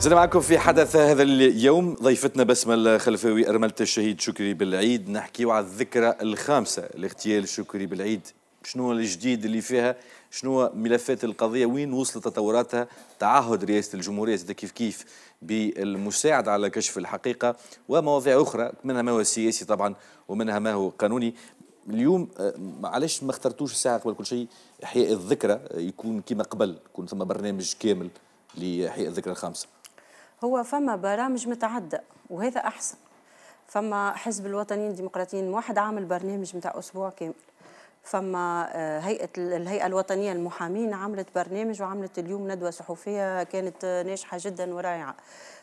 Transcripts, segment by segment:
زلنا معكم في حدث هذا اليوم ضيفتنا بسمة الخلفاوي أرملت الشهيد شكري بالعيد نحكي على الذكرى الخامسة لاغتيال شكري بالعيد شنو الجديد اللي فيها شنو ملفات القضية وين وصلت تطوراتها تعهد رئاسة الجمهورية كيف كيف بالمساعدة على كشف الحقيقة ومواضيع أخرى منها ما هو سياسي طبعا ومنها ما هو قانوني اليوم آه، علاش ما اخترتوش الساعة قبل كل شيء إحياء الذكرى يكون كما قبل يكون ثم برنامج كامل لإحياء الذكرى الخامسة هو فما برامج متعدده وهذا أحسن فما حزب الوطنيين الديمقراطيين واحد عامل برنامج متاع أسبوع كامل فما آه، هيئة الهيئة الوطنية للمحامين عملت برنامج وعملت اليوم ندوة صحفية كانت ناجحة جدا ورائعة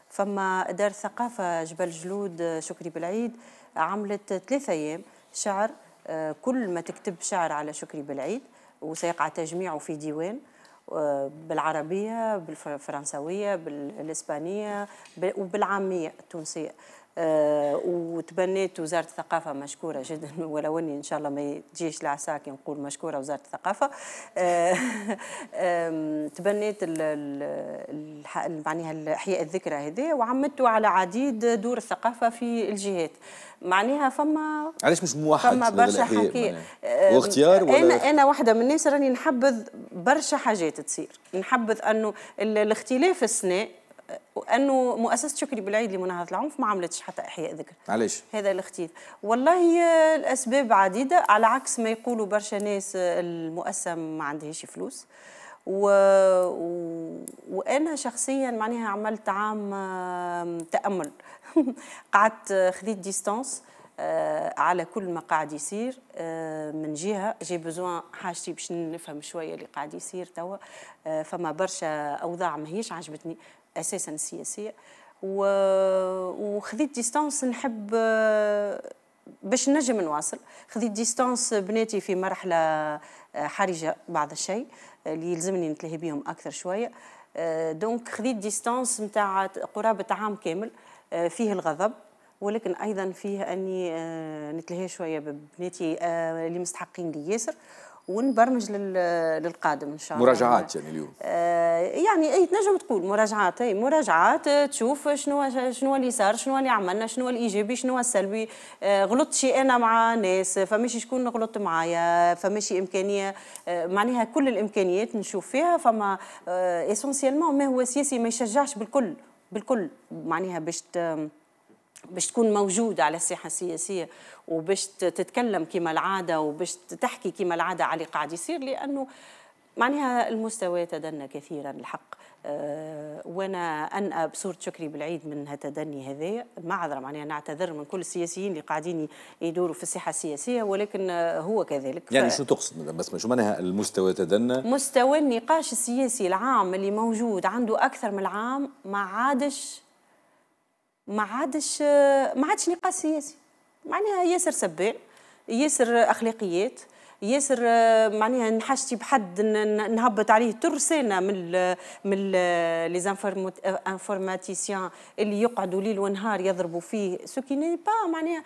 فما دار ثقافة جبل جلود آه، شكري بالعيد عملت ثلاثة أيام شعر آه، كل ما تكتب شعر على شكري بالعيد وسيقع تجميعه في ديوان بالعربيه بالفرنسويه بالاسبانيه وبالعاميه التونسيه آه، وتبنيت وزاره الثقافه مشكوره جدا ولو اني ان شاء الله ما تجيش لعساك نقول مشكوره وزاره الثقافه آه، تبنيت معناها احياء الذكرى هذه وعمدت على عديد دور الثقافه في الجهات معناها فما علاش مش موحد فما برشا حكايه واختيار ولا انا انا واحده من الناس راني نحبذ برشا حاجات تصير نحبذ انه الاختلاف السنه انه مؤسسه شكري بالعيد لمناهضه العنف ما عملتش حتى احياء ذكر علاش هذا الاختيار والله الاسباب عديده على عكس ما يقولوا برشا ناس المؤسسه ما عندهاش فلوس و... و... وانا شخصيا معناها عملت عام تامل قعدت خذيت ديستانس آه، على كل ما قاعد يصير آه، من جهه جي بزوان حاجتي باش نفهم شويه اللي قاعد يصير توا آه، فما برشا اوضاع ماهيش عجبتني اساسا السياسيه وخذيت ديستانس نحب باش نجم نواصل خذيت ديستانس بناتي في مرحله آه، حرجه بعض الشيء آه، اللي يلزمني نتلهي بهم اكثر شويه آه، دونك خذيت ديستانس نتاع قرابه عام كامل فيه الغضب ولكن ايضا فيه اني نتلهى شويه ببناتي اللي مستحقين لي ياسر ونبرمج للقادم ان شاء الله مراجعات يعني اليوم آه يعني اي تنجم تقول مراجعات اي مراجعات آه، تشوف شنو شنو اللي صار شنو اللي عملنا شنو الايجابي شنو السلبي آه غلطت شي انا مع ناس فماشي شكون غلط معايا فماشي امكانيه آه معناها كل الامكانيات نشوف فيها فما اسونسيالمون آه، ما هو سياسي ما يشجعش بالكل بالكل معناها باش باش تكون موجودة على الساحة السياسية وباش تتكلم كما العادة وباش تحكي كما العادة على اللي قاعد يصير لأنه معناها المستوى تدنى كثيرا الحق أه وانا انأى بصوره شكري بالعيد من هالتدني هذايا المعذره معناها نعتذر من كل السياسيين اللي قاعدين يدوروا في الساحه السياسيه ولكن هو كذلك يعني شو تقصد بس شو معناها المستوى تدنى؟ مستوى النقاش السياسي العام اللي موجود عنده اكثر من العام ما عادش ما عادش ما عادش نقاش سياسي معناها ياسر سبان ياسر اخلاقيات ياسر معناها نحشتي بحد نهبط عليه ترسانه من من لي انفورماتيسيان اللي يقعدوا ليل ونهار يضربوا فيه سو كي ني با معناها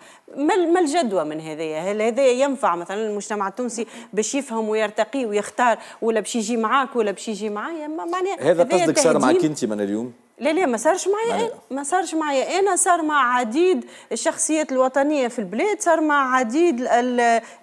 ما الجدوى من هذايا هل هذايا ينفع مثلا المجتمع التونسي باش يفهم ويرتقي ويختار ولا باش يجي معاك ولا باش يجي معايا معناها هذا قصدك صار معك انت من اليوم لا لا ما صارش معايا انا ما صارش معايا انا صار مع عديد الشخصيات الوطنيه في البلاد صار مع عديد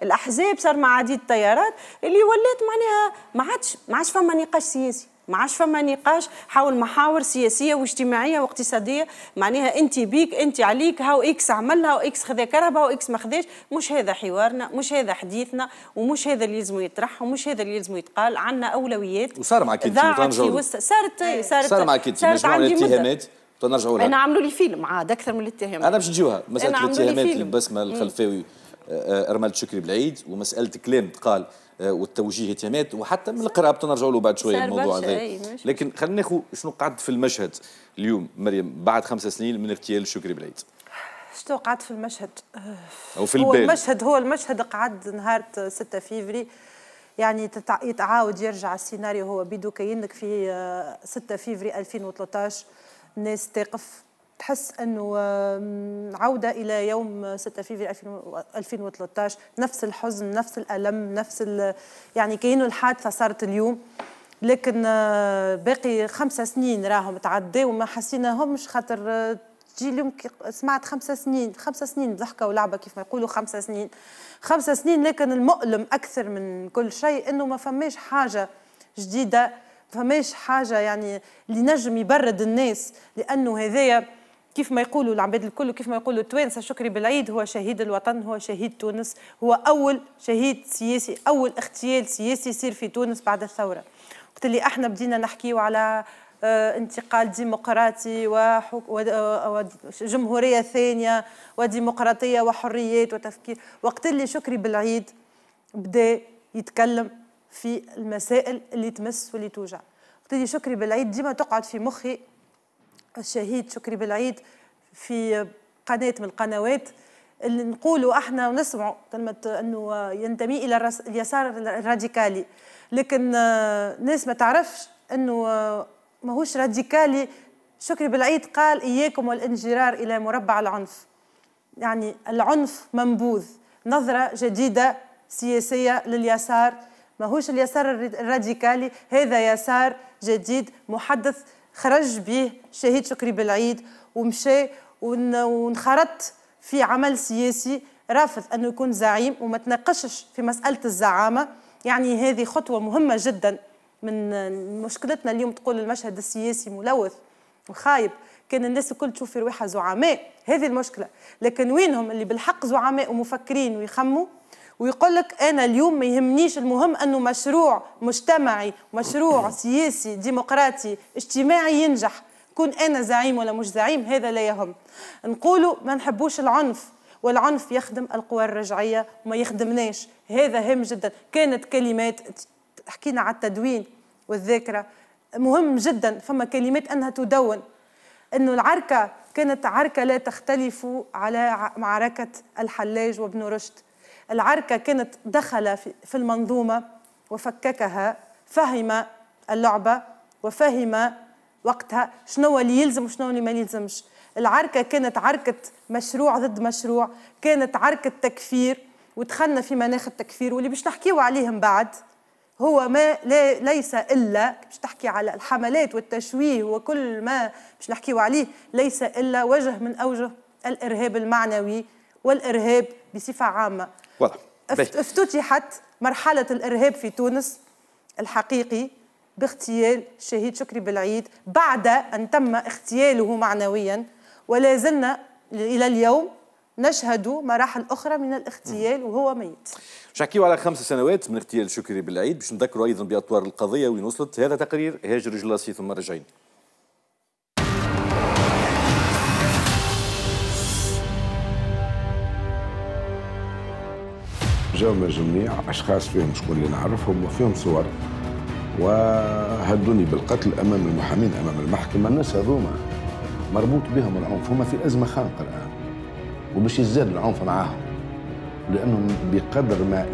الاحزاب صار مع عديد التيارات اللي ولات معناها ما عادش ما عادش فما نقاش سياسي ما عادش فما نقاش حول محاور سياسيه واجتماعيه واقتصاديه معناها انت بيك انت عليك هاو اكس عملها واكس خذا كرهبه واكس ما خذاش مش هذا حوارنا مش هذا حديثنا ومش هذا اللي يلزم يطرح ومش هذا اللي يلزم يتقال عندنا اولويات وصار معك انت ضاعت صارت إيه. صارت صار معك انت مجموعه الاتهامات نرجعوا لها انا عملوا لي فيلم عاد اكثر من الاتهامات انا باش نجيوها مساله الاتهامات البسمه الخلفاوي آه، آه، ارمال شكري بالعيد ومساله كلام تقال آه، والتوجيه تمات وحتى من القراب تنرجعوا له بعد شويه الموضوع هذا لكن خلينا ناخذ شنو قعد في المشهد اليوم مريم بعد خمس سنين من اغتيال شكري بليت شنو قعد في المشهد او في البال هو المشهد هو المشهد قعد نهار 6 فيفري يعني يتعاود يرجع السيناريو هو بيدو كينك في 6 آه، فيفري 2013 الناس تقف تحس انه عوده الى يوم 6 فيفي 2013 نفس الحزن نفس الالم نفس يعني كانه الحادثه صارت اليوم لكن آه، باقي خمسة سنين راهم تعدي وما حسيناهمش خاطر آه، تجي اليوم سمعت خمسة سنين خمسة سنين ضحكة ولعبة كيف ما يقولوا خمسة سنين خمسة سنين لكن المؤلم أكثر من كل شيء إنه ما فماش حاجة جديدة فماش حاجة يعني اللي نجم يبرد الناس لأنه هذايا كيف ما يقولوا العباد الكل وكيف ما يقولوا التوانسه شكري بالعيد هو شهيد الوطن هو شهيد تونس هو اول شهيد سياسي اول اغتيال سياسي يصير في تونس بعد الثوره قلت لي احنا بدينا نحكيو على آه، انتقال ديمقراطي وحك... وجمهوريه آه، ثانيه وديمقراطيه وحريات وتفكير وقت اللي شكري بالعيد بدا يتكلم في المسائل اللي تمس واللي توجع قلت لي شكري بالعيد ديما تقعد في مخي الشهيد شكري بالعيد في قناة من القنوات اللي نقولوا احنا ونسمعوا كلمة انه ينتمي الى اليسار الراديكالي لكن الناس آه، ما تعرفش انه آه، ماهوش راديكالي شكري بالعيد قال اياكم والانجرار الى مربع العنف يعني العنف منبوذ نظرة جديدة سياسية لليسار ماهوش اليسار الراديكالي هذا يسار جديد محدث خرج به شهيد شكري بالعيد ومشى وانخرط في عمل سياسي رافض أنه يكون زعيم وما تناقشش في مسألة الزعامة يعني هذه خطوة مهمة جدا من مشكلتنا اليوم تقول المشهد السياسي ملوث وخايب كان الناس الكل تشوف في رواحها زعماء هذه المشكلة لكن وينهم اللي بالحق زعماء ومفكرين ويخموا ويقول لك انا اليوم ما يهمنيش المهم انه مشروع مجتمعي مشروع سياسي ديمقراطي اجتماعي ينجح كون انا زعيم ولا مش زعيم هذا لا يهم نقولوا ما نحبوش العنف والعنف يخدم القوى الرجعيه وما يخدمناش هذا هام جدا كانت كلمات حكينا على التدوين والذاكره مهم جدا فما كلمات انها تدون انه العركه كانت عركه لا تختلف على معركه الحلاج وابن رشد العركة كانت دخل في المنظومة وفككها فهم اللعبة وفهم وقتها شنو اللي يلزم وشنو اللي ما يلزمش العركة كانت عركة مشروع ضد مشروع كانت عركة تكفير ودخلنا في مناخ التكفير واللي باش نحكيو عليهم بعد هو ما لا ليس الا باش تحكي على الحملات والتشويه وكل ما باش نحكيو عليه ليس الا وجه من اوجه الارهاب المعنوي والارهاب بصفه عامه فوالا افتتحت مرحله الارهاب في تونس الحقيقي باغتيال الشهيد شكري بالعيد بعد ان تم اغتياله معنويا ولا زلنا الى اليوم نشهد مراحل اخرى من الاغتيال وهو ميت. مش نحكيو على خمس سنوات من اغتيال شكري بالعيد باش نذكروا ايضا باطوار القضيه وين وصلت هذا تقرير هاجر جلاسي ثم رجعين. جاونا جميع أشخاص فيهم شكون اللي نعرفهم وفيهم صور وهدوني بالقتل أمام المحامين أمام المحكمة الناس هذوما مربوط بهم العنف هما في أزمة خانقة الآن وباش يزداد العنف معاهم لأنهم بقدر ما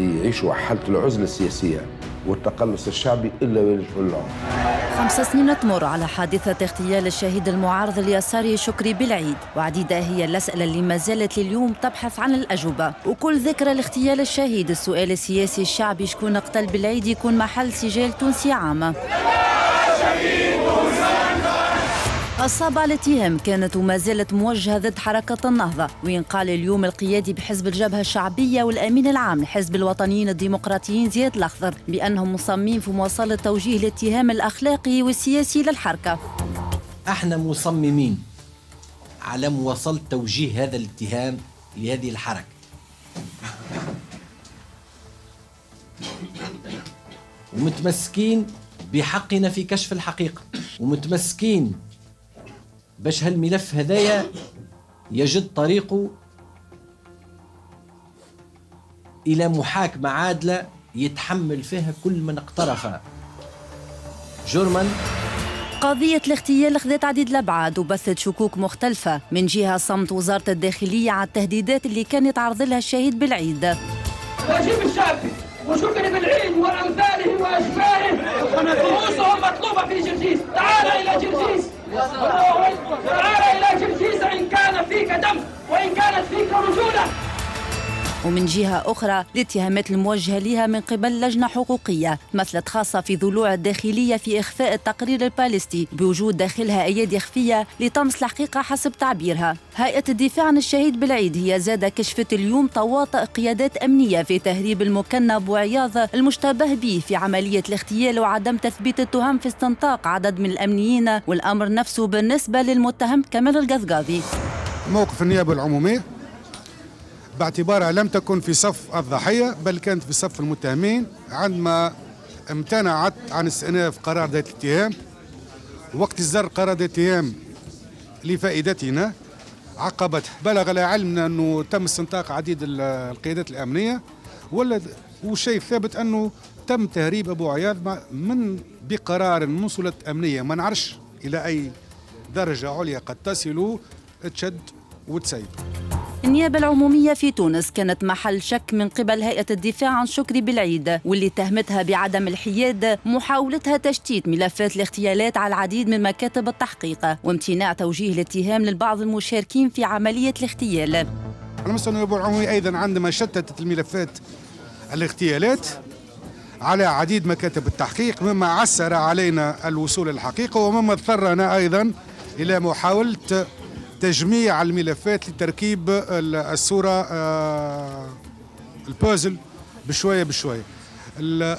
يعيشوا حالة العزلة السياسية والتقلص الشعبي إلا ويجوا للعنف خمس سنين تمر على حادثة اغتيال الشهيد المعارض اليساري شكري بالعيد وعديدة هي الأسئلة اللي ما زالت لليوم تبحث عن الأجوبة وكل ذكرى لاغتيال الشهيد السؤال السياسي الشعبي شكون قتل بالعيد يكون محل سجال تونسي عامة الصابة الاتهام كانت وما زالت موجهة ضد حركة النهضة وين قال اليوم القيادي بحزب الجبهة الشعبية والأمين العام لحزب الوطنيين الديمقراطيين زياد الأخضر بأنهم مصممين في مواصلة توجيه الاتهام الأخلاقي والسياسي للحركة احنا مصممين على مواصلة توجيه هذا الاتهام لهذه الحركة ومتمسكين بحقنا في كشف الحقيقة ومتمسكين باش هالملف هذايا يجد طريقه الى محاكمه عادله يتحمل فيها كل من اقترف جرما قضية الاغتيال خذت عديد الأبعاد وبثت شكوك مختلفة من جهة صمت وزارة الداخلية على التهديدات اللي كان يتعرض لها الشهيد بالعيد واجب الشعبي وشكري بالعيد وأمثاله وأشباهه رؤوسهم مطلوبة في جرجيس تعال إلى جرجيس الله أكبر تعال إلى جرجيس إن كان فيك دم وإن كانت فيك رجولة ومن جهة أخرى الاتهامات الموجهة لها من قبل لجنة حقوقية مثلت خاصة في ضلوع الداخلية في إخفاء التقرير البالستي بوجود داخلها أيادي خفية لطمس الحقيقة حسب تعبيرها هيئة الدفاع عن الشهيد بالعيد هي زاد كشفت اليوم طواطئ قيادات أمنية في تهريب المكنب وعياض المشتبه به في عملية الاغتيال وعدم تثبيت التهم في استنطاق عدد من الأمنيين والأمر نفسه بالنسبة للمتهم كمال القذقاضي موقف النيابة العمومية باعتبارها لم تكن في صف الضحية بل كانت في صف المتهمين عندما امتنعت عن استئناف قرار ذات الاتهام وقت الزر قرار ذات الاتهام لفائدتنا عقبت بلغ لعلمنا انه تم استنطاق عديد القيادات الامنيه ولا وشيء ثابت انه تم تهريب ابو عياض من بقرار من سلطه امنيه ما نعرفش الى اي درجه عليا قد تصل تشد وتسيب النيابة العمومية في تونس كانت محل شك من قبل هيئة الدفاع عن شكري بالعيد واللي تهمتها بعدم الحياد محاولتها تشتيت ملفات الاغتيالات على العديد من مكاتب التحقيق وامتناع توجيه الاتهام للبعض المشاركين في عملية الاغتيال على مستوى النيابة العمومية أيضا عندما شتتت الملفات الاغتيالات على عديد مكاتب التحقيق مما عسر علينا الوصول للحقيقة ومما اضطرنا أيضا إلى محاولة تجميع الملفات لتركيب الصورة آه، البازل بشوية بشوية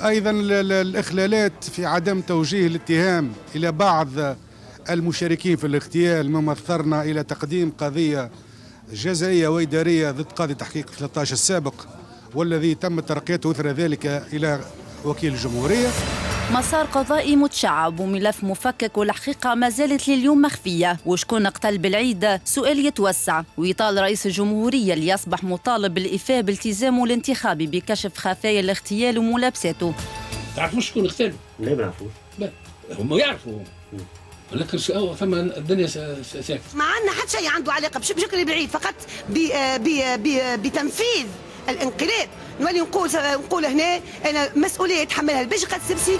أيضا الإخلالات في عدم توجيه الاتهام إلى بعض المشاركين في الاغتيال مما اضطرنا إلى تقديم قضية جزائية وإدارية ضد قاضي تحقيق 13 السابق والذي تم ترقيته اثر ذلك إلى وكيل الجمهورية مسار قضائي متشعب وملف مفكك والحقيقة ما زالت لليوم مخفية وشكون قتل بالعيد سؤال يتوسع ويطال رئيس الجمهورية اللي يصبح مطالب بالإفاء بالتزامه الانتخابي بكشف خفايا الاغتيال وملابساته تعرفوش شكون اغتال؟ لا ما نعرفوش هم يعرفوا ولكن ثم الدنيا ساكت ما عندنا حتى شيء عنده علاقه بشكل بعيد فقط آه، آه، آه، بتنفيذ الانقلاب نولي نقول نقول هنا انا مسؤوليه يتحملها البشقه السبسي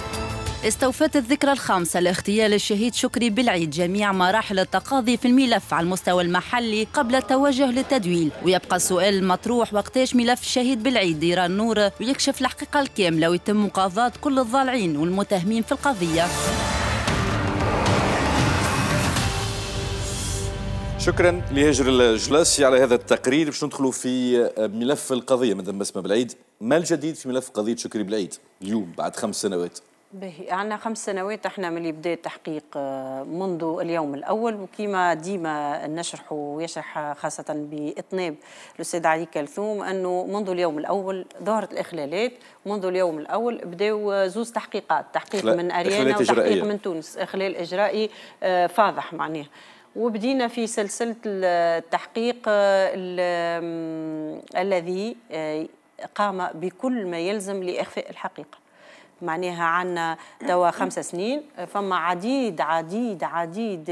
استوفت الذكرى الخامسة لاغتيال الشهيد شكري بالعيد جميع مراحل التقاضي في الملف على المستوى المحلي قبل التوجه للتدويل ويبقى السؤال المطروح وقتاش ملف الشهيد بالعيد يرى النور ويكشف الحقيقة الكاملة ويتم مقاضاة كل الضالعين والمتهمين في القضية شكرا لهجر الجلاسي على هذا التقرير باش ندخلوا في ملف القضيه مدام بسمه بالعيد ما الجديد في ملف قضيه شكري بالعيد اليوم بعد خمس سنوات باهي عندنا خمس سنوات احنا من بدا التحقيق آه، منذ اليوم الاول وكما ديما نشرح ويشرح آه، خاصه باطناب الاستاذ علي كلثوم انه منذ اليوم الاول ظهرت الاخلالات منذ اليوم الاول بداو آه، زوز تحقيقات تحقيق من اريانا وتحقيق من تونس اخلال اجرائي فاضح معناه وبدينا في سلسلة التحقيق آه، الذي آه، قام بكل ما يلزم لإخفاء الحقيقة معناها عندنا توا خمس سنين فما عديد عديد عديد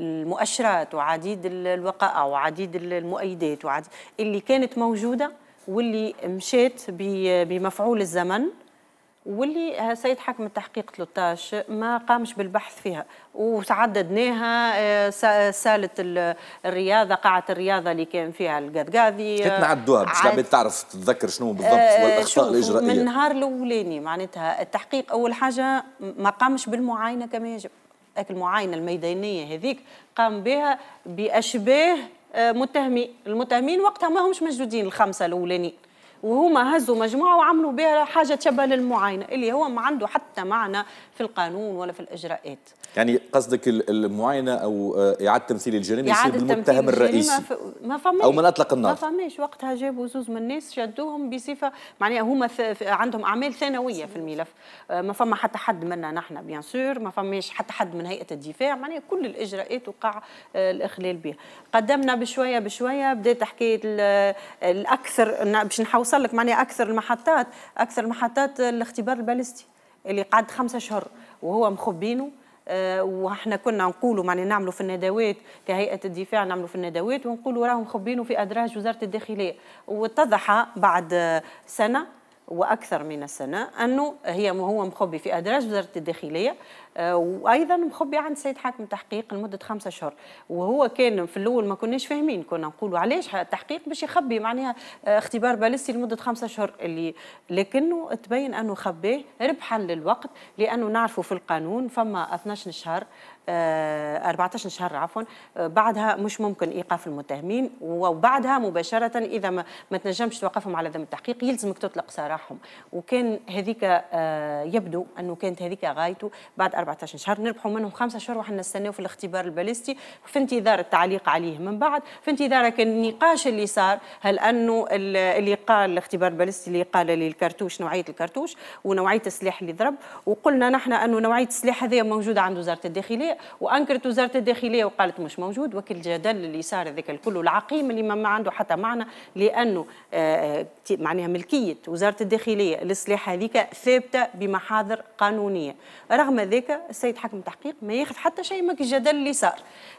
المؤشرات وعديد الوقائع وعديد المؤيدات وعديد اللي كانت موجودة واللي مشات بمفعول الزمن واللي سيد حاكم التحقيق 13 ما قامش بالبحث فيها وتعددناها آه، سالة الرياضة قاعة الرياضة اللي كان فيها القرقاذي آه، نعدوها باش عاد... تعرف تتذكر شنو آه، بالضبط والأخطاء الإجرائية من النهار الأولاني معناتها التحقيق أول حاجة ما قامش بالمعاينة كما يجب المعاينة الميدانية هذيك قام بها بأشباه متهمين المتهمين وقتها ما همش موجودين الخمسة الأولانيين وهما هزوا مجموعه وعملوا بها حاجه تشبه للمعاينه اللي هو ما عنده حتى معنى في القانون ولا في الاجراءات يعني قصدك المعاينه او آه، اعاده تمثيل الجريمه يصير بالمتهم الرئيسي ما فماش او من اطلق النار ما فماش وقتها جابوا زوز من الناس شدوهم بصفه معناها هما عندهم اعمال ثانويه في الملف آه، ما فما حتى حد منا نحن بيان سور ما فماش حتى حد من هيئه الدفاع معناها كل الاجراءات وقع آه، الاخلال بها قدمنا بشويه بشويه بدات حكايه الاكثر باش نحوصل لك معناها اكثر المحطات اكثر المحطات الاختبار البالستي اللي قعد خمسة شهور وهو مخبينه آه، واحنا كنا نقولوا معناها نعملوا في الندوات كهيئه الدفاع نعملوا في الندوات ونقولوا راهم خبينوا في ادراج وزاره الداخليه واتضح بعد سنه واكثر من السنه انه هي هو مخبي في ادراج وزاره الداخليه وايضا مخبي عند السيد حاكم تحقيق لمده خمسة اشهر وهو كان في الاول ما كناش فاهمين كنا نقولوا علاش التحقيق باش يخبي معناها آه، اختبار باليستي لمده خمسة اشهر اللي لكنه تبين انه خباه ربحا للوقت لانه نعرفوا في القانون فما 12 شهر 14 آه، شهر عفوا آه، بعدها مش ممكن ايقاف المتهمين وبعدها مباشره اذا ما, ما تنجمش توقفهم على ذم التحقيق يلزمك تطلق سراحهم وكان هذيك يبدو انه كانت هذيك غايته بعد 14 شهر نربحوا منهم خمسة شهور وحنا نستناو في الاختبار الباليستي في انتظار التعليق عليه من بعد في انتظار النقاش اللي صار هل انه اللي قال الاختبار الباليستي اللي قال للكرتوش نوعيه الكرتوش ونوعيه السلاح اللي ضرب وقلنا نحن انه نوعيه السلاح هذه موجوده عند وزاره الداخليه وانكرت وزاره الداخليه وقالت مش موجود وكل الجدل اللي صار هذاك الكل العقيم اللي ما عنده حتى معنى لانه آه، معناها ملكيه وزاره الداخليه للسلاح هذيك ثابته بمحاضر قانونيه رغم ذلك السيد حاكم التحقيق ما ياخذ حتى شيء من الجدل اللي صار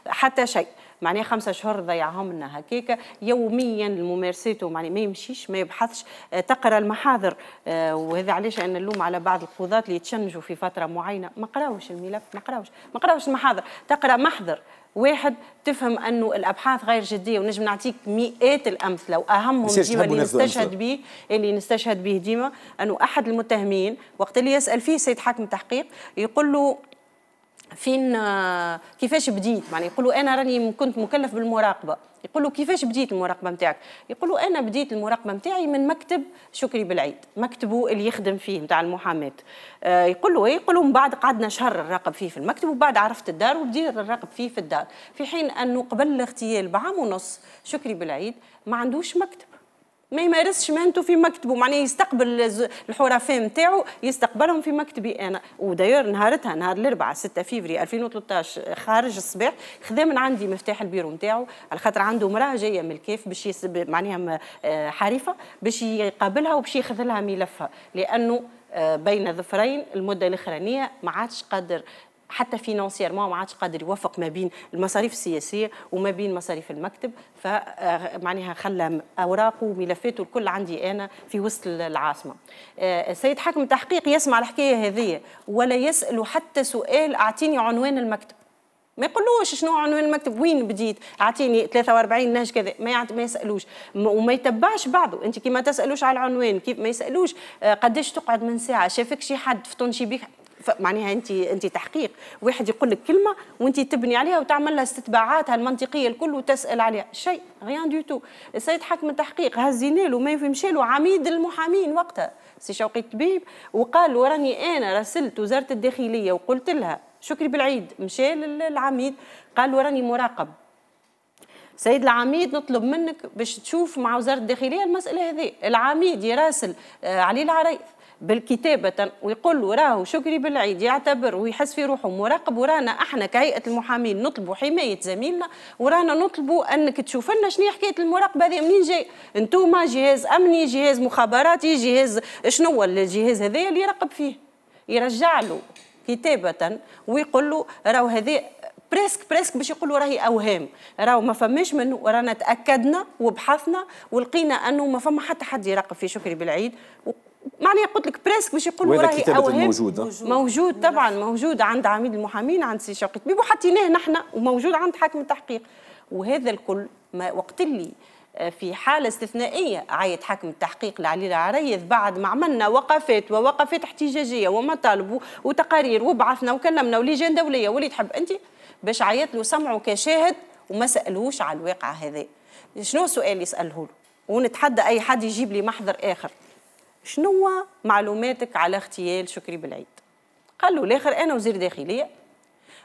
حتى شيء معناها خمسة شهور ضيعهم لنا هكاك يوميا ممارساته معناها ما يمشيش ما يبحثش آه، تقرا المحاضر آه، وهذا علاش انا نلوم على بعض القضاة اللي يتشنجوا في فتره معينه ما قراوش الملف ما قراوش ما قراوش المحاضر تقرا محضر واحد تفهم انه الابحاث غير جديه ونجم نعطيك مئات الامثله واهمهم ديما اللي نستشهد به اللي نستشهد به ديما انه احد المتهمين وقت اللي يسال فيه سيد حاكم التحقيق يقول له فين آه، كيفاش بديت معناها يقولوا انا راني كنت مكلف بالمراقبه يقولوا كيفاش بديت المراقبه نتاعك يقولوا انا بديت المراقبه نتاعي من مكتب شكري بالعيد مكتبه اللي يخدم فيه نتاع المحاماه آه، يقولوا ايه يقولوا من بعد قعدنا شهر نراقب فيه في المكتب وبعد عرفت الدار وبديت نراقب فيه في الدار في حين انه قبل الاغتيال بعام ونص شكري بالعيد ما عندوش مكتب ما يمارسش مهنته في مكتبه معناه يستقبل الحرفاء نتاعو يستقبلهم في مكتبي انا وداير نهارتها نهار الاربعاء 6 فيفري 2013 خارج الصباح خذا من عندي مفتاح البيرو نتاعو على خاطر عنده امراه جايه من الكيف باش معناها آه، حريفه باش يقابلها وباش ياخذ لها ملفها لانه آه، بين ظفرين المده الاخرانيه ما عادش قادر حتى فينانسيرمون ما عادش قادر يوفق ما بين المصاريف السياسيه وما بين مصاريف المكتب فمعناها آه، خلى اوراقه وملفاته الكل عندي انا في وسط العاصمه. آه، السيد حاكم التحقيق يسمع الحكايه هذه ولا يسال حتى سؤال اعطيني عنوان المكتب. ما يقولوش شنو عنوان المكتب وين بديت اعطيني 43 نهج كذا ما ما يسالوش وما يتبعش بعضه انت كي ما تسالوش على العنوان كيف ما يسالوش آه، قداش تقعد من ساعه شافك شي حد فطن شي بيك معناها انت انت تحقيق واحد يقول لك كلمه وانت تبني عليها وتعمل لها استتباعاتها المنطقيه الكل وتسال عليها شيء غيان دي تو السيد حاكم التحقيق هزينا له ما يمشي له عميد المحامين وقتها سي شوقي الطبيب وقال وراني راني انا راسلت وزاره الداخليه وقلت لها شكري بالعيد مشى للعميد قال وراني راني مراقب سيد العميد نطلب منك باش تشوف مع وزاره الداخليه المساله هذه العميد يراسل آه، علي العريض بالكتابة ويقول له راهو شكري بالعيد يعتبر ويحس في روحه مراقب ورانا احنا كهيئة المحامين نطلبوا حماية زميلنا ورانا نطلبوا انك تشوف لنا شنو حكاية المراقبة هذه منين جاي انتوما جهاز امني جهاز مخابراتي جهاز شنو الجهاز هذايا اللي يراقب فيه يرجع له كتابة ويقول له راهو هذا بريسك بريسك باش يقولوا راهي اوهام راهو ما فماش منه ورانا تاكدنا وبحثنا ولقينا انه ما فما حتى حد يراقب في شكري بالعيد معني قلت لك بريسك باش يقولوا راهي اوهام موجود موجود طبعا موجود عند عميد المحامين عند سي شوقي طبيب وحطيناه نحن وموجود عند حاكم التحقيق وهذا الكل ما وقت اللي آه، في حالة استثنائية عيد حاكم التحقيق لعلي العريض بعد ما عملنا وقفات ووقفات احتجاجية ومطالب وتقارير وبعثنا وكلمنا ولجان دولية واللي تحب أنت باش عيط له سمعه كشاهد وما سألوش على الواقع هذا شنو السؤال يسأله له ونتحدى أي حد يجيب لي محضر آخر شنو معلوماتك على اغتيال شكري بالعيد قال له الاخر انا وزير داخليه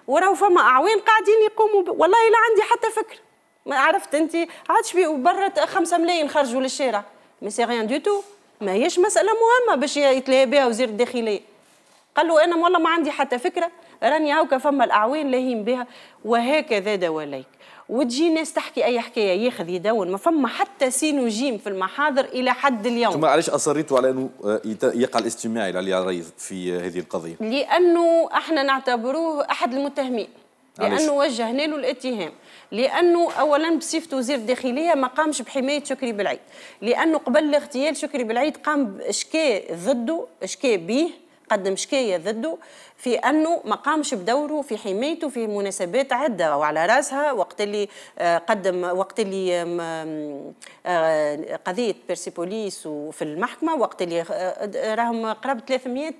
وراو فما اعوان قاعدين يقوموا ب... والله لا عندي حتى فكر ما عرفت انت عادش بي برا 5 ملايين خرجوا للشارع مي سي ريان دو تو ما هيش مساله مهمه باش يتلهى بها وزير الداخليه قال له انا والله ما عندي حتى فكره راني هاوكا فما الاعوان لاهين بها وهكذا دواليك وتجي ناس تحكي اي حكايه ياخذ يدون ما فما حتى سين وجيم في المحاضر الى حد اليوم ثم علاش اصريتوا على انه آه، يقع الاستماع الى علي في هذه القضيه لانه احنا نعتبروه احد المتهمين لانه وجهنا له الاتهام لانه اولا بصفته وزير الداخليه ما قامش بحمايه شكري بالعيد لانه قبل اغتيال شكري بالعيد قام بشكاء ضده شكاء به قدم شكاية ضده في أنه ما قامش بدوره في حمايته في مناسبات عدة وعلى رأسها وقت اللي آه، قدم وقت اللي آه، قضية بيرسيبوليس وفي المحكمة وقت اللي آه، راهم قرب 300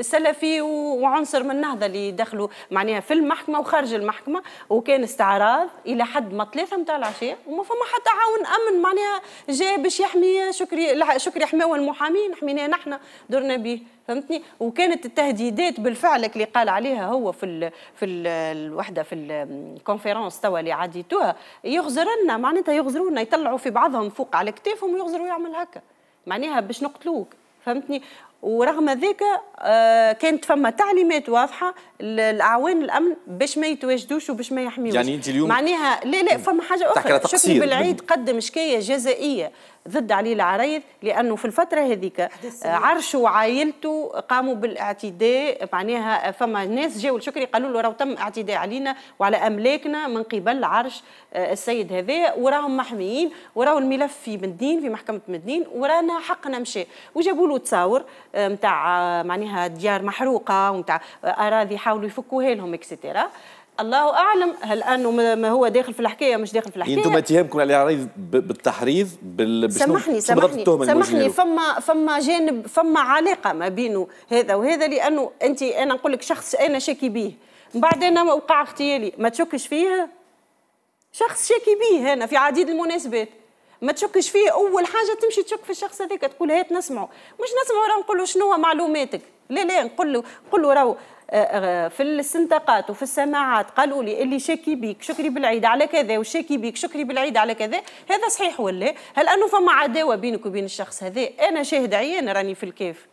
سلفي وعنصر من النهضة اللي دخلوا معناها في المحكمة وخارج المحكمة وكان استعراض إلى حد ما ثلاثة متاع العشية وما فما حتى عاون أمن معناها جاي باش يحمي شكري شكري حماوه المحامين حميناه نحن درنا به فهمتني وكانت التهديدات بالفعل اللي قال عليها هو في الـ في الـ الوحده في الكونفرنس توا اللي عديتوها يغزرنا معناتها يغزرونا يطلعوا في بعضهم فوق على كتافهم ويغزروا يعمل هكا معناها باش نقتلوك فهمتني ورغم ذلك آه، كانت فما تعليمات واضحه للاعوان الامن باش ما يتواجدوش وباش ما يحميوش يعني انت اليوم معناها لا لا فما حاجه اخرى شكري بالعيد قدم شكايه جزائيه ضد علي العريض لانه في الفتره هذيك آه، عرشه وعائلته قاموا بالاعتداء معناها فما ناس جاوا لشكري قالوا له راه تم اعتداء علينا وعلى املاكنا من قبل عرش آه، السيد هذا وراهم محميين وراهم الملف في مدين في محكمه مدين ورانا حقنا مشى وجابوا له تصاور نتاع آه، معناها ديار محروقه ونتاع اراضي حاولوا يفكوها لهم اكسترا الله اعلم هل انه ما هو داخل في الحكايه مش داخل في الحكايه انتم اتهامكم على العريض بالتحريض بال... سامحني سامحني سامحني فما فما جانب فما علاقه ما بينه هذا وهذا لانه انت انا نقول لك شخص انا شاكي به من بعد انا وقع اغتيالي ما تشكش فيه شخص شاكي به هنا في عديد المناسبات ما تشكش فيه اول حاجه تمشي تشك في الشخص هذاك تقول هات نسمعه مش نسمعه راه نقول له شنو معلوماتك لا لا نقول له نقول له راه آه، آه، في السنتقات وفي السماعات قالوا لي اللي شاكي بيك شكري بالعيد على كذا وشاكي بيك شكري بالعيد على كذا هذا صحيح ولا هل انه فما عداوه بينك وبين الشخص هذا انا شاهد عيان راني في الكيف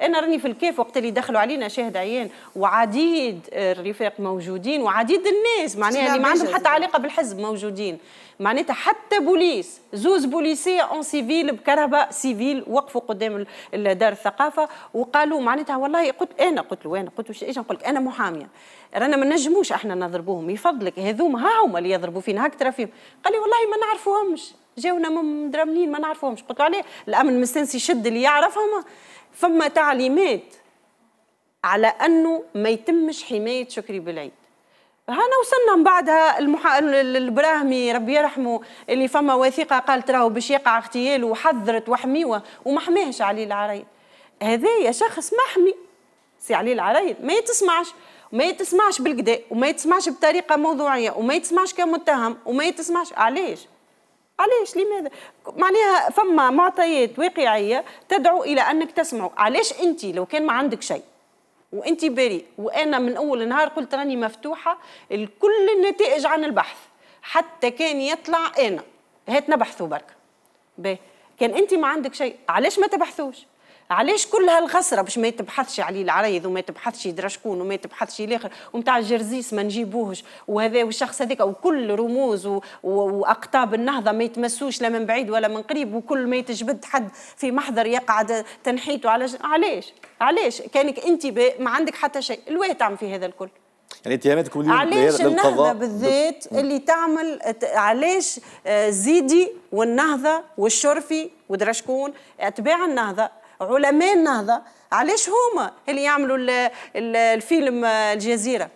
انا راني في الكيف وقت اللي دخلوا علينا شاهد عيان وعديد الرفاق موجودين وعديد الناس معناها اللي ما عندهم حتى علاقه بالحزب موجودين معناتها حتى بوليس زوز بوليسية اون سيفيل بكهرباء سيفيل وقفوا قدام دار الثقافة وقالوا معناتها والله قلت أنا قلت له أنا قلت له ايش نقول لك أنا محامية رانا ما نجموش احنا نضربوهم يفضلك هذوما ها هما اللي يضربوا فينا هاك ترى فيهم قال لي والله ما نعرفوهمش جاونا مدرملين ما نعرفوهمش قلت له عليه الامن مستنسي يشد اللي يعرفهم فما تعليمات على انه ما يتمش حمايه شكري بالعيد هنا وصلنا من بعدها المحا... البراهمي ربي يرحمه اللي فما وثيقه قالت راهو باش يقع اغتيال وحذرت وحميوه وما حماهش علي العريض هذايا شخص محمي سي علي العريض ما يتسمعش ما يتسمعش بالكدا وما يتسمعش بطريقه موضوعيه وما يتسمعش كمتهم وما يتسمعش علاش علاش لماذا معناها فما معطيات واقعيه تدعو الى انك تسمعه علاش انت لو كان ما عندك شيء وانت بريء وانا من اول نهار قلت راني مفتوحه لكل النتائج عن البحث حتى كان يطلع انا هات نبحثوا برك باهي كان انت ما عندك شيء علاش ما تبحثوش علاش كل هالخسره باش ما تبحثش عليه العريض وما تبحثش يدرى شكون وما تبحثش الاخر ومتاع الجرزيس ما نجيبوهش وهذا والشخص هذاك وكل رموز و... و... واقطاب النهضه ما يتمسوش لا من بعيد ولا من قريب وكل ما يتجبد حد في محضر يقعد تنحيته على علاش علاش كانك انت ب... ما عندك حتى شيء الويه تعمل في هذا الكل يعني اتهاماتكم اليوم علاش النهضه بالذات اللي تعمل علاش آه، زيدي والنهضه والشرفي ودرا شكون اتباع النهضه علماء النهضه علاش هما اللي يعملوا الفيلم الجزيره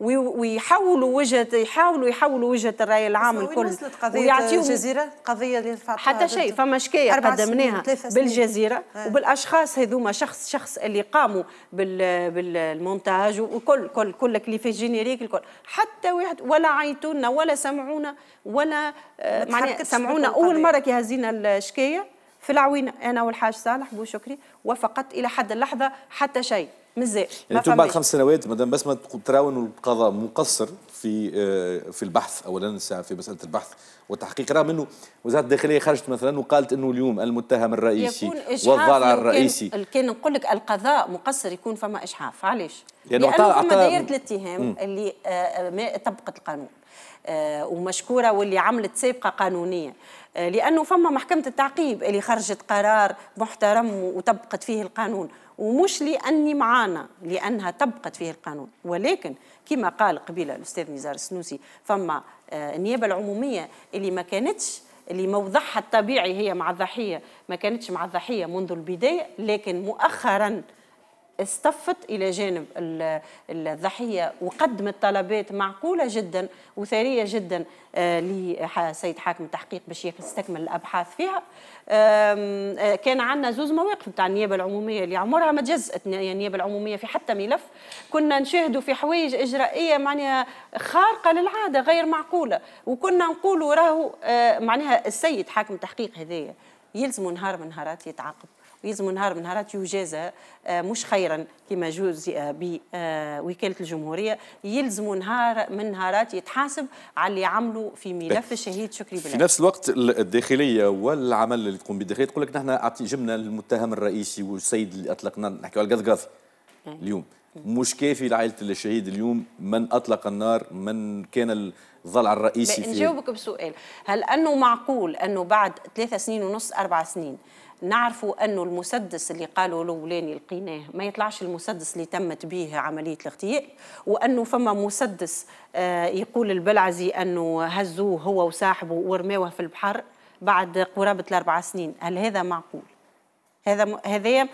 ويحولوا وجهه يحاولوا يحولوا وجهه الراي العام الكل ويعطيوا الجزيره قضيه اللي حتى شيء فما شكايه قدمناها بالجزيره آه. وبالاشخاص هذوما شخص شخص اللي قاموا بالمونتاج وكل كل كل في جينيريك الكل حتى واحد ولا عيطونا ولا سمعونا ولا آه، معناها سمعونا اول مره كي هزينا الشكايه في العوين انا والحاج صالح بوشكري وفقت الى حد اللحظه حتى شيء من يعني بعد خمس سنوات مدام ما تراون القضاء مقصر في آه، في البحث اولا في مساله البحث والتحقيق رغم انه وزاره الداخليه خرجت مثلا وقالت انه اليوم المتهم الرئيسي والضالع الرئيسي كان نقول لك القضاء مقصر يكون فما اشحاف علاش؟ يعني لانه يعني فما دائره الاتهام اللي آه، آه، ما طبقت القانون ومشكوره واللي عملت سابقه قانونيه آه، لانه فما محكمه التعقيب اللي خرجت قرار محترم وطبقت فيه القانون ومش لاني معانا لانها طبقت فيه القانون ولكن كما قال قبيله الاستاذ نزار السنوسي فما آه، النيابه العموميه اللي ما كانتش اللي موضعها الطبيعي هي مع الضحيه ما كانتش مع الضحيه منذ البدايه لكن مؤخرا اصطفت الى جانب الضحيه وقدمت طلبات معقوله جدا وثريه جدا آه، لسيد حاكم التحقيق باش يستكمل الابحاث فيها آه، كان عندنا زوز مواقف نتاع النيابه العموميه اللي عمرها ما تجزأت يعني النيابه العموميه في حتى ملف كنا نشاهدوا في حوايج اجرائيه معناها خارقه للعاده غير معقوله وكنا نقولوا راهو آه، معناها السيد حاكم التحقيق هذايا يلزم نهار من نهارات يتعاقب ويلزم نهار من نهارات يجازى آه، مش خيرا كما جوز آه، بوكاله آه، الجمهوريه يلزم نهار من نهارات يتحاسب على اللي عملوا في ملف الشهيد شكري بلاد في نفس الوقت الداخليه والعمل اللي تقوم بالداخليه تقول لك نحن جبنا المتهم الرئيسي والسيد اللي اطلقنا نحكي على القذقاذي اليوم مش كافي لعائلة الشهيد اليوم من أطلق النار من كان الضلع الرئيسي فيه نجاوبك بسؤال هل أنه معقول أنه بعد ثلاثة سنين ونص أربع سنين نعرفوا أنه المسدس اللي قالوا ولاني لقيناه ما يطلعش المسدس اللي تمت به عملية الاغتيال وأنه فما مسدس آه، يقول البلعزي أنه هزوه هو وصاحبه ورماوه في البحر بعد قرابة الأربع سنين هل هذا معقول؟ هذا م... هذايا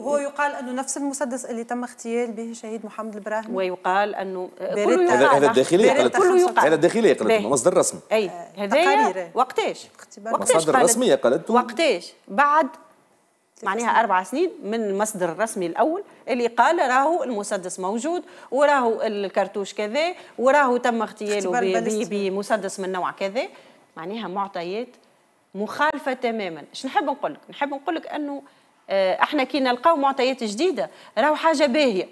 هو يقال انه نفس المسدس اللي تم اغتيال به شهيد محمد البراهيم ويقال انه هذا هذا الداخليه قالت كله يقال هذا الداخليه قالت مصدر رسمي اي آه، هذا وقتاش مصادر رسمي قالت وقتاش بعد معناها أربع سنين من المصدر الرسمي الأول اللي قال راهو المسدس موجود وراهو الكرتوش كذا وراهو تم اغتياله بمسدس من نوع كذا معناها معطيات مخالفه تماما اش نحب نقول لك نحب نقول لك انه آه، احنا كي نلقاو معطيات جديده راهو حاجه باهيه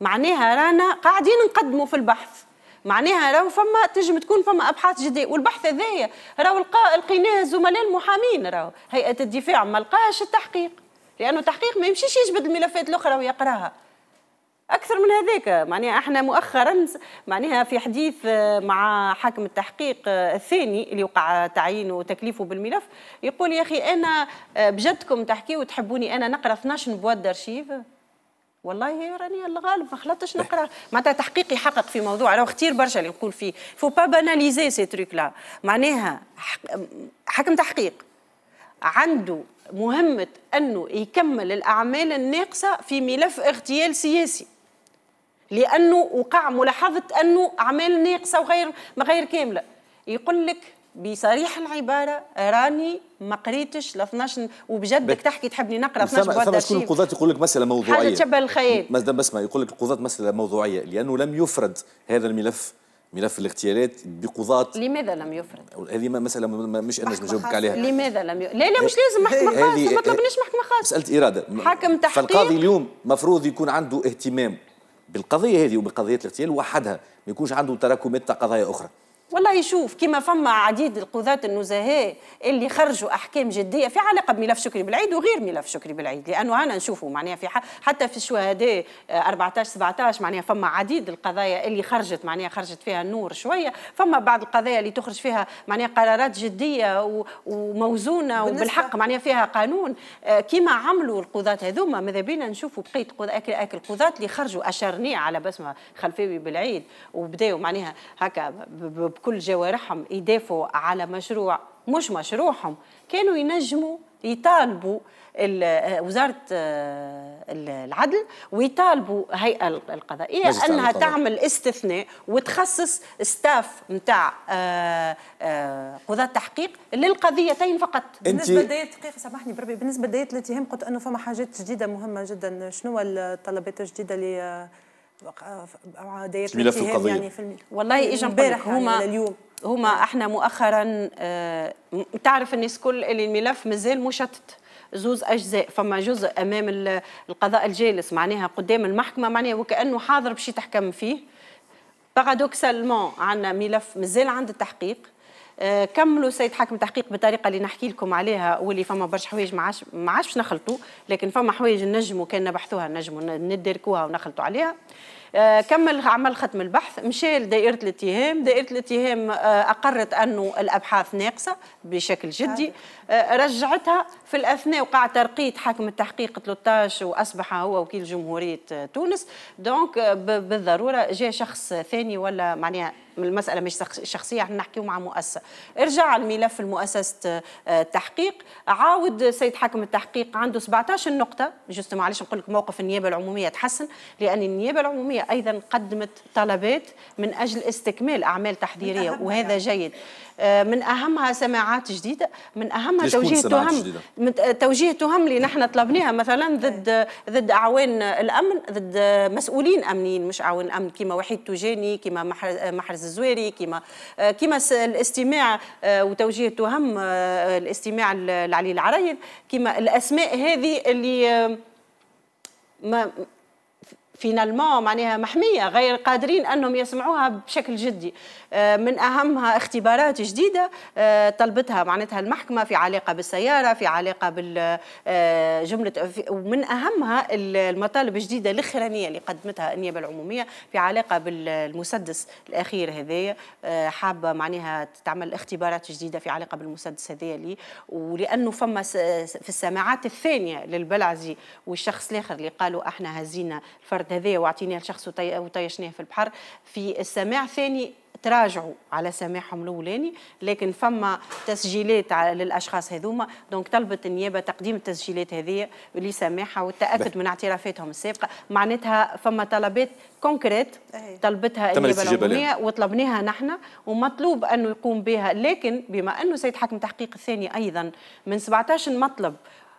معناها رانا قاعدين نقدموا في البحث معناها راهو فما تنجم تكون فما ابحاث جديده والبحث هذايا راهو لقا لقيناه زملاء المحامين راهو هيئه الدفاع ما لقاش التحقيق لانه التحقيق ما يمشيش يجبد الملفات الاخرى ويقراها اكثر من هذاك معناها احنا مؤخرا معناها في حديث آه، مع حاكم التحقيق آه، الثاني اللي وقع تعيينه وتكليفه بالملف يقول يا اخي انا آه، بجدكم تحكي وتحبوني انا نقرا 12 بواد دارشيف والله راني الغالب ما خلطتش نقرا معناتها تحقيق يحقق في موضوع راهو كثير برشا اللي نقول فيه فو با باناليزي سي تروك لا معناها حاكم تحقيق عنده مهمه انه يكمل الاعمال الناقصه في ملف اغتيال سياسي لانه وقع ملاحظه انه اعمال ناقصه وغير غير كامله يقول لك بصريح العباره راني ما قريتش ل 12 وبجدك تحكي تحبني نقرا 12 بواد شكون القضاة يقول لك مسألة موضوعية حاجة تشبه الخيال بس بسمع يقول لك القضاة مسألة موضوعية لأنه لم يفرد هذا الملف ملف الاغتيالات بقضاة لماذا لم يفرد؟ هذه مسألة مش أنا نجاوبك عليها لماذا لم ي... لا لا مش إيه، لازم محكمة إيه، إيه، خاصة ما طلبناش محكمة خاصة مسألة إرادة حاكم تحقيق فالقاضي اليوم مفروض يكون عنده اهتمام بالقضيه هذه وبقضيه الاغتيال وحدها ما يكونش عنده تراكمات قضايا اخرى والله يشوف كما فما عديد القضاة النزهاء اللي خرجوا أحكام جدية في علاقة بملف شكري بالعيد وغير ملف شكري بالعيد لأنه أنا نشوفه معناها في حتى في الشهداء 14 17 معناها فما عديد القضايا اللي خرجت معناها خرجت فيها النور شوية فما بعض القضايا اللي تخرج فيها معناها قرارات جدية وموزونة وبالحق معناها فيها قانون آه، كما عملوا القضاة هذوما ماذا بينا نشوفوا بقية قضاة القضاة اللي خرجوا اشرني على بسمة خلفاوي بالعيد وبداوا معناها هكا بكل جوارحهم يدافعوا على مشروع مش مشروعهم كانوا ينجموا يطالبوا آه، وزارة آه، العدل ويطالبوا هيئة القضائية أنها تعمل استثناء وتخصص ستاف نتاع آه، قضاة تحقيق للقضيتين فقط بالنسبة لداية دقيقة سامحني بربي بالنسبة لداية الاتهام قلت أنه فما حاجات جديدة مهمة جدا شنو الطلبات الجديدة اللي دايره ملف يعني في والله اجى امبارح يعني هما اليوم هما احنا مؤخرا آه تعرف الناس كل اللي الملف مازال مشتت زوز اجزاء فما جزء امام القضاء الجالس معناها قدام المحكمه معناها وكانه حاضر باش يتحكم فيه بارادوكسالمون عندنا ملف مازال عند التحقيق آه، كملوا سيد حاكم التحقيق بالطريقه اللي نحكي لكم عليها واللي فما برشا حوايج ما عادش ما عادش نخلطوا لكن فما حوايج نجموا كان نبحثوها نجموا ندركوها ونخلطوا عليها آه، كمل عمل ختم البحث مشى لدائره الاتهام دائره الاتهام آه، اقرت انه الابحاث ناقصه بشكل جدي آه، رجعتها في الاثناء وقع ترقيد حاكم التحقيق 13 واصبح هو وكيل جمهوريه تونس دونك بالضروره جاء شخص ثاني ولا معناها المساله مش شخصيه احنا نحكيو مع مؤسسه ارجع الملف المؤسسة آه، التحقيق عاود سيد حاكم التحقيق عنده 17 نقطه جست معلش نقول لك موقف النيابه العموميه تحسن لان النيابه العموميه ايضا قدمت طلبات من اجل استكمال اعمال تحذيرية وهذا جيد آه، من اهمها سماعات جديده من اهمها توجيه تهم آه، توجيه تهم اللي نحن طلبناها مثلا ضد ضد اعوان الامن ضد مسؤولين امنيين مش اعوان امن كما وحيد تجاني كما محرز الزويري كما آه، كما الاستماع آه، وتوجيه تهم آه، الاستماع لعلي العريض كما الاسماء هذه اللي ما فينالمون معناها محميه غير قادرين انهم يسمعوها بشكل جدي آه، من اهمها اختبارات جديده آه، طلبتها معناتها المحكمه في علاقه بالسياره في علاقه بالجمله آه، ومن اهمها المطالب الجديده الاخرانيه اللي قدمتها النيابه العموميه في علاقه بالمسدس الاخير هذايا حابه معناها تعمل اختبارات جديده في علاقه بالمسدس هذايا لي ولانه فما في السماعات الثانيه للبلعزي والشخص الاخر اللي قالوا احنا هزينا الفرد الورد هذا واعطيناه لشخص وطيشناه في البحر في السماع ثاني تراجعوا على سماحهم الاولاني لكن فما تسجيلات للاشخاص هذوما دونك طلبت النيابه تقديم التسجيلات هذه لسماحها والتاكد من اعترافاتهم السابقه معناتها فما طلبات كونكريت طلبتها النيابه العموميه وطلبناها نحن ومطلوب انه يقوم بها لكن بما انه سيد حاكم تحقيق الثاني ايضا من 17 مطلب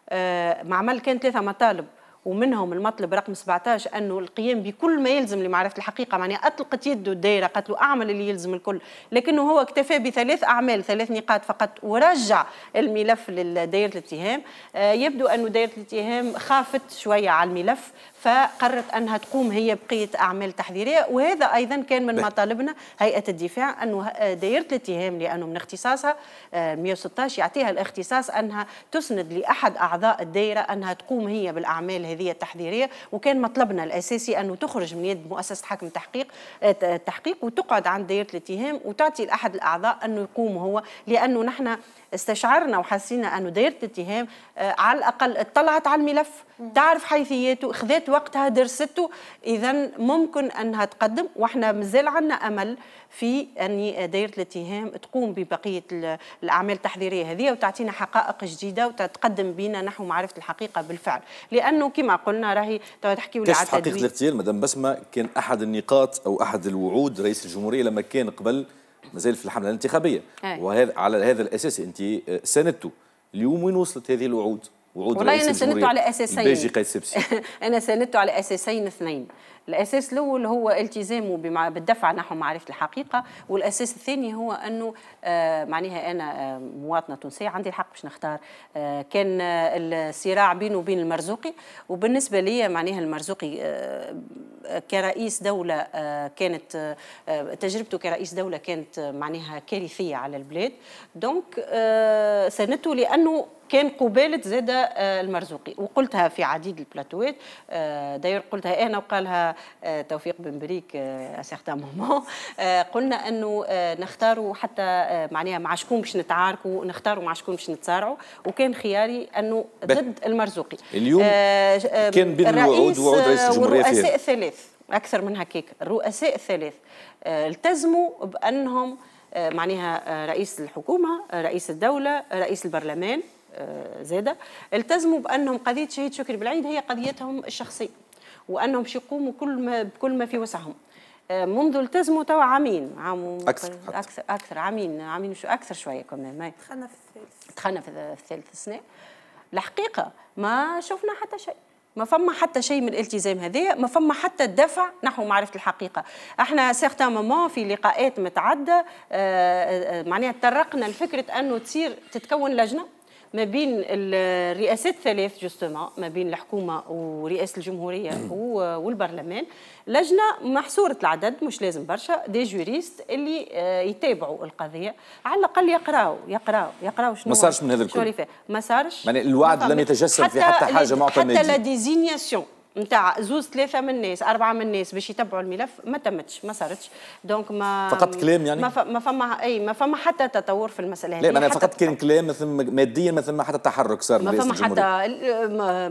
آه، معمل كان ثلاثه مطالب ومنهم المطلب رقم 17 انه القيام بكل ما يلزم لمعرفه الحقيقه معناها اطلقت يده الدائره قالت له اعمل اللي يلزم الكل لكنه هو اكتفى بثلاث اعمال ثلاث نقاط فقط ورجع الملف لدائره الاتهام آه، يبدو انه دائره الاتهام خافت شويه على الملف فقررت أنها تقوم هي بقية أعمال تحذيرية وهذا أيضا كان من مطالبنا هيئة الدفاع أنه آه، دائرة الاتهام لأنه من اختصاصها 116 آه، يعطيها الاختصاص أنها تسند لأحد أعضاء الدائرة أنها تقوم هي بالأعمال هذه التحذيرية وكان مطلبنا الأساسي أنه تخرج من يد مؤسسة حكم تحقيق التحقيق آه، وتقعد عند دائرة الاتهام وتعطي لأحد الأعضاء أنه يقوم هو لأنه نحن استشعرنا وحسينا أنه دائرة الاتهام آه، على الأقل اطلعت على الملف تعرف حيثياته خذت وقتها درسته إذا ممكن أنها تقدم وإحنا مازال عندنا أمل في أن دائرة الاتهام تقوم ببقية الأعمال التحذيرية هذه وتعطينا حقائق جديدة وتتقدم بينا نحو معرفة الحقيقة بالفعل لأنه كما قلنا راهي تحكي ولا حقيقة الاغتيال مدام بسمة كان أحد النقاط أو أحد الوعود رئيس الجمهورية لما كان قبل مازال في الحمله الانتخابيه وهذا على هذا الاساس انت آه، ساندته اليوم وين وصلت هذه الوعود؟ وعود والله انا ساندته على اساسين باجي قيس انا ساندته على اساسين اثنين الاساس الاول هو التزامه بالدفع نحو معرفه الحقيقه والاساس الثاني هو انه آه معناها انا آه، مواطنه تونسيه عندي الحق باش نختار آه كان آه، الصراع بينه وبين المرزوقي وبالنسبه لي معناها المرزوقي آه كرئيس دولة آه، كانت تجربته كرئيس دولة كانت معناها كارثية على البلاد دونك ساندته لأنه كان قبالة زادة آه، المرزوقي وقلتها في عديد البلاتوات آه، داير قلتها أنا وقالها آه، توفيق بن بريك مومون قلنا أنه نختاروا حتى معناها مع شكون باش نتعاركوا نختاروا مع شكون باش نتصارعوا وكان خياري أنه ضد المرزوقي اليوم كان بين الوعود وعود رئيس الجمهورية والرؤساء الثلاث أكثر من هكاك الرؤساء الثلاث التزموا بأنهم معناها رئيس الحكومة رئيس الدولة رئيس البرلمان آه، زاده التزموا بانهم قضيه شهيد شكري بالعيد هي قضيتهم الشخصيه وانهم باش يقوموا كل ما بكل ما في وسعهم آه، منذ التزموا توا عامين عام اكثر اكثر اكثر عامين عامين شو اكثر شويه كمان دخلنا في الثالث دخلنا في الثالث سنه الحقيقه ما شفنا حتى شيء ما فما حتى شيء من الالتزام هذايا ما فما حتى الدفع نحو معرفه الحقيقه احنا سيغتان مومون في لقاءات متعدده آه، معناها تطرقنا لفكره انه تصير تتكون لجنه ما بين الرئاسات الثلاث جوستومون ما بين الحكومه ورئاسه الجمهوريه والبرلمان لجنه محصوره العدد مش لازم برشا دي جوريست اللي آه، يتابعوا القضيه على الاقل يقراوا يقراو يقراو شنو ما صارش من هذا الكل ما صارش يعني الوعد لم يتجسد في حتى حاجه معطى حتى لا ديزينياسيون نتاع زوز ثلاثه من الناس اربعه من الناس باش يتبعوا الملف ما تمتش ما صارتش دونك ما فقط كلام يعني ما, فما اي ما فما حتى تطور في المساله هذه لا معناها فقط كان كلام مثل ماديا ما حتى تحرك صار ما فما حتى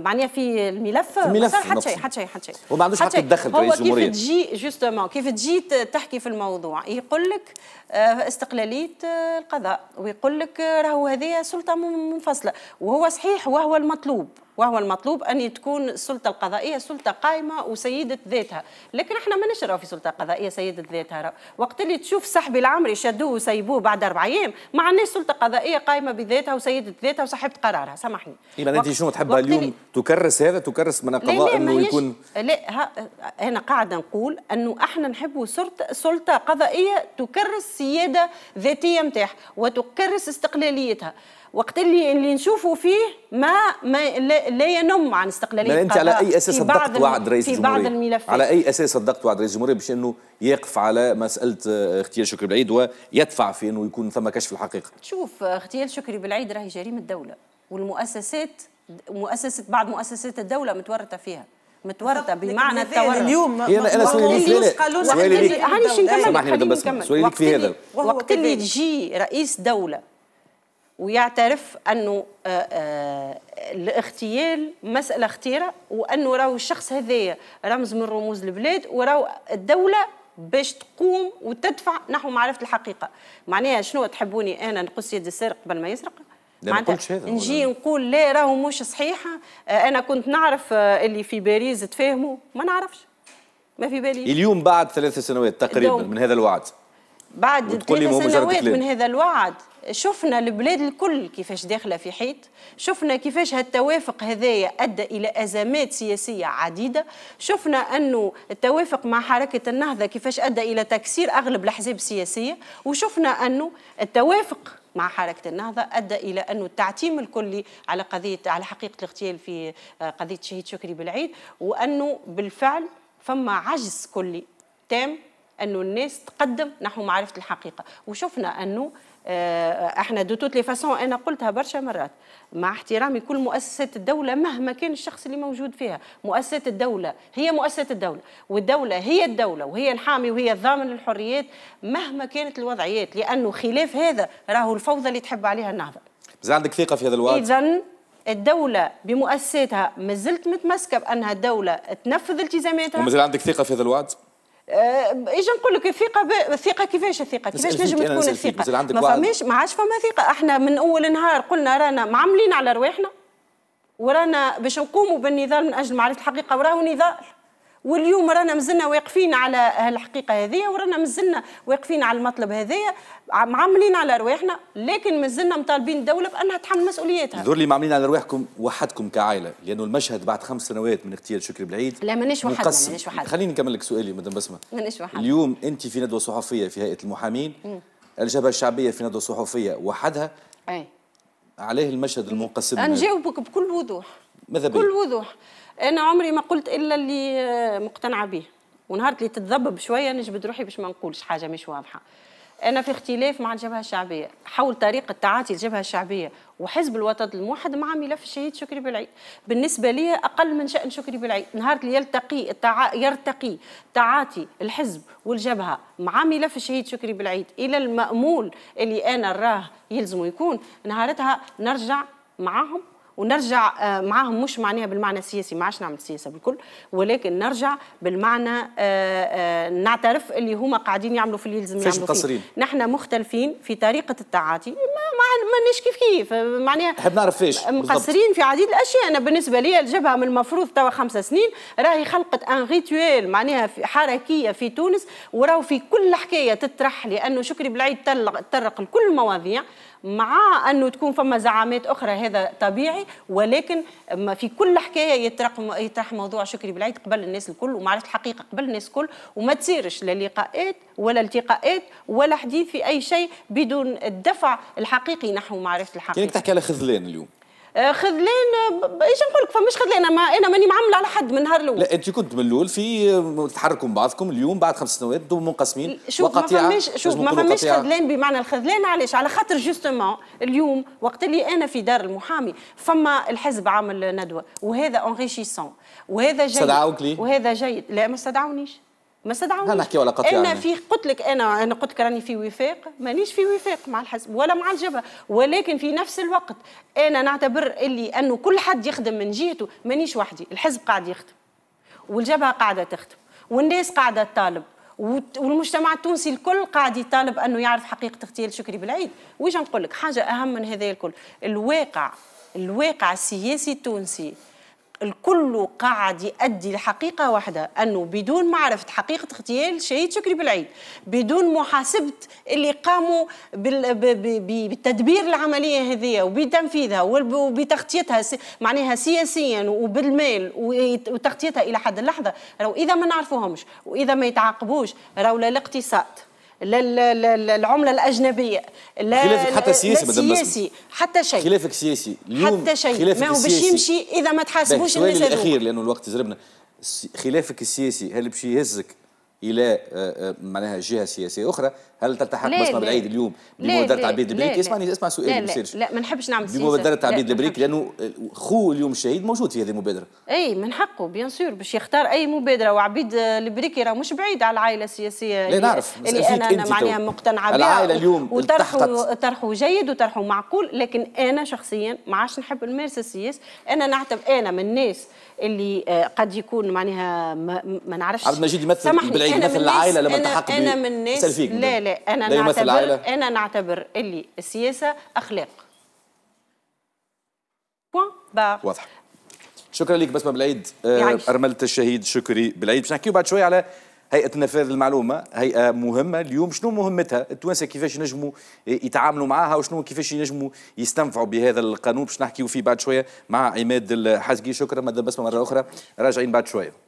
معناها في الملف, ما صار حتى شيء حتى شيء حتى شيء وما عندوش حق يتدخل رئيس الجمهوريه كيف تجي جوستومون كيف تجي تحكي في الموضوع يقول لك آه، استقلاليه آه، القضاء ويقول لك آه، راهو هذه سلطه منفصله وهو صحيح وهو المطلوب وهو المطلوب أن تكون السلطة القضائية سلطة قائمة وسيدة ذاتها لكن احنا ما نشروا في سلطة قضائية سيدة ذاتها وقت اللي تشوف صاحبي العمري شدوه وسيبوه بعد أربع أيام ما عندناش سلطة قضائية قائمة بذاتها وسيدة ذاتها وصاحبة قرارها سامحني إيه انت شنو تحبها اليوم لي... تكرس هذا تكرس من القضاء أنه يكون لا ها... أنا قاعدة نقول أنه احنا نحبوا سلطة, سلطة قضائية تكرس سيادة ذاتية نتاعها وتكرس استقلاليتها وقت اللي اللي نشوفوا فيه ما, ما لا ينم عن استقلاليه انت على اي اساس صدقت وعد رئيس الجمهوريه؟ في بعض الملفات على اي اساس صدقت وعد رئيس الجمهوريه باش انه يقف على مساله آه، اغتيال شكري بالعيد ويدفع في انه يكون ثم كشف الحقيقه؟ شوف آه، اغتيال شكري بالعيد راهي جريمه دوله والمؤسسات مؤسسه بعض مؤسسات الدوله متورطه فيها متورطه بمعنى التورط اليوم انا انا سؤالي ليك سؤالي ليك سؤالي أيوه. ليك في هذا وقت اللي تجي رئيس دوله ويعترف انه آه، آه، الاغتيال مساله خطيره وانه راهو الشخص هذايا رمز من رموز البلاد وراهو الدوله باش تقوم وتدفع نحو معرفه الحقيقه معناها شنو تحبوني انا نقص يد السارق قبل ما يسرق نجي نقول لا راهو مش صحيحه آه، انا كنت نعرف اللي في باريس تفاهموا ما نعرفش ما في بالي اليوم بعد ثلاث سنوات تقريبا من هذا الوعد بعد ثلاث سنوات من هذا الوعد شفنا البلاد الكل كيفاش داخله في حيط شفنا كيفاش هالتوافق هذايا ادى الى ازمات سياسيه عديده شفنا انه التوافق مع حركه النهضه كيفاش ادى الى تكسير اغلب الاحزاب السياسيه وشفنا انه التوافق مع حركة النهضة أدى إلى أنه التعتيم الكلي على قضية على حقيقة الاغتيال في آه، قضية شهيد شكري بالعيد وأنه بالفعل فما عجز كلي تام أنه الناس تقدم نحو معرفة الحقيقة وشفنا أنه آه، احنا دو توت لي فاسون انا قلتها برشا مرات مع احترامي كل مؤسسات الدوله مهما كان الشخص اللي موجود فيها مؤسسات الدوله هي مؤسسات الدوله والدوله هي الدوله وهي الحامي وهي الضامن للحريات مهما كانت الوضعيات لانه خلاف هذا راهو الفوضى اللي تحب عليها النهضه اذا عندك ثقه في هذا الوضع اذا الدولة بمؤسساتها ما زلت متمسكة بأنها الدولة تنفذ التزاماتها ومازال عندك ثقة في هذا الوعد؟ ايش آه، نقول لك الثقه ب... الثقه كيفاش الثقه كيفاش نجم تكون الثقه ما فماش ما عادش فما ثقه احنا من اول نهار قلنا رانا معملين على رواحنا ورانا باش نقوموا بالنضال من اجل معرفه الحقيقه وراه نضال واليوم رانا مازلنا واقفين على الحقيقه هذه ورانا مازلنا واقفين على المطلب هذايا معاملين على رواحنا لكن مازلنا مطالبين الدوله بانها تحمل مسؤولياتها. دور لي معاملين على رواحكم وحدكم كعائله لانه المشهد بعد خمس سنوات من اغتيال شكري بالعيد لا مانيش وحدنا مانيش وحدنا خليني نكمل لك سؤالي مدام بسمه مانيش وحدنا اليوم انت في ندوه صحفيه في هيئه المحامين الجبهه الشعبيه في ندوه صحفيه وحدها اي عليه المشهد المنقسم نجاوبك بكل وضوح ماذا بكل وضوح انا عمري ما قلت الا اللي مقتنعه به ونهار اللي تتذبب شويه نجبد روحي باش ما نقولش حاجه مش واضحه انا في اختلاف مع الجبهه الشعبيه حول طريقه تعاطي الجبهه الشعبيه وحزب الوطن الموحد مع ملف الشهيد شكري بالعيد بالنسبه لي اقل من شان شكري بالعيد نهار اللي يلتقي التع... يرتقي تعاطي الحزب والجبهه مع ملف الشهيد شكري بالعيد الى المامول اللي انا راه يلزم يكون نهارتها نرجع معهم ونرجع آه، معاهم مش معناها بالمعنى السياسي ما عادش نعمل سياسه بالكل ولكن نرجع بالمعنى آه، آه، نعترف اللي هما قاعدين يعملوا في اللي يلزم يعملوا فيه نحن مختلفين في طريقه التعاطي ما مانيش كيف كيف معناها نحب نعرف فيش مقصرين في عديد الاشياء انا بالنسبه لي الجبهه من المفروض توا خمسة سنين راهي خلقت ان ريتويل معناها حركيه في تونس وراو في كل حكايه تطرح لانه شكري بالعيد طرق لكل المواضيع مع انه تكون فما زعامات اخرى هذا طبيعي ولكن في كل حكايه يطرح يطرح موضوع شكري بالعيد قبل الناس الكل ومعرفه الحقيقه قبل الناس الكل وما تصيرش لا لقاءات ولا التقاءات ولا حديث في اي شيء بدون الدفع الحقيقي نحو معرفه الحقيقه. كانك تحكي على خذلان اليوم. آه، خذلان آه، ايش نقول لك فماش خذلان ما انا ماني معامله على حد من نهار الاول لا انت كنت من الاول في تحركوا بعضكم اليوم بعد خمس سنوات دوم منقسمين شوف ما فماش شوف ما فماش خذلان بمعنى الخذلان علاش على خاطر جوستومون اليوم وقت اللي انا في دار المحامي فما الحزب عامل ندوه وهذا انريشيسون وهذا جيد استدعوك ليه؟ وهذا جيد لا ما استدعونيش ما استدعونيش نحكي ولا قطع انا يعني؟ في قلت لك انا انا قلت لك راني في وفاق مانيش في وفاق مع الحزب ولا مع الجبهه ولكن في نفس الوقت انا نعتبر اللي انه كل حد يخدم من جهته مانيش وحدي الحزب قاعد يخدم والجبهه قاعده تخدم والناس قاعده تطالب والمجتمع التونسي الكل قاعد يطالب انه يعرف حقيقه اغتيال شكري بالعيد ويش نقول لك حاجه اهم من هذا الكل الواقع الواقع السياسي التونسي الكل قاعد يؤدي لحقيقة واحدة أنه بدون معرفة حقيقة اغتيال شهيد شكري بالعيد بدون محاسبة اللي قاموا بتدبير العملية هذه وبتنفيذها وبتغطيتها معناها سياسيا وبالمال وتغطيتها إلى حد اللحظة إذا ما نعرفوهمش وإذا ما يتعاقبوش راهو لا الاقتصاد للعمله الاجنبيه لا خلافك حتى سياسي مدام سياسي حتى شيء خلافك سياسي اليوم حتى شيء ما هو باش يمشي اذا ما تحاسبوش الناس الاخير لانه الوقت زربنا خلافك السياسي هل باش يهزك الى آه، آه، معناها جهه سياسيه اخرى هل تلتحق بسمه بالعيد اليوم بمبادره عبيد البريك اسمعني اسمع سؤالي لا لا, لا ما نحبش نعمل سياسه بمبادره عبيد البريك لانه آه، خو اليوم الشهيد موجود في هذه المبادره اي من حقه بيان سور باش يختار اي مبادره وعبيد البريكي راه مش بعيد على العائله السياسيه لا نعرف اللي انا, أنا معناها مقتنعه بها العائله اليوم وطرحه طرحه جيد وطرحه معقول لكن انا شخصيا ما عادش نحب نمارس السياسه انا نعتبر انا من الناس اللي آه، قد يكون معناها ما, ما نعرفش عبد المجيد يمثل بالعيد مثل العائله لما تحقق انا من الناس لا لا انا لا نعتبر العائلة. انا نعتبر اللي السياسه اخلاق بوان واضح شكرا لك بسمه بالعيد آه، ارملت الشهيد شكري بالعيد باش نحكيو بعد شويه على هيئه نفاذ المعلومه هيئه مهمه اليوم شنو مهمتها التوانسه كيفاش نجموا يتعاملوا معها وشنو كيفاش ينجموا يستنفعوا بهذا القانون باش نحكيوا فيه بعد شويه مع عماد الحزقي شكرا ماذا بسمة مره اخرى راجعين بعد شويه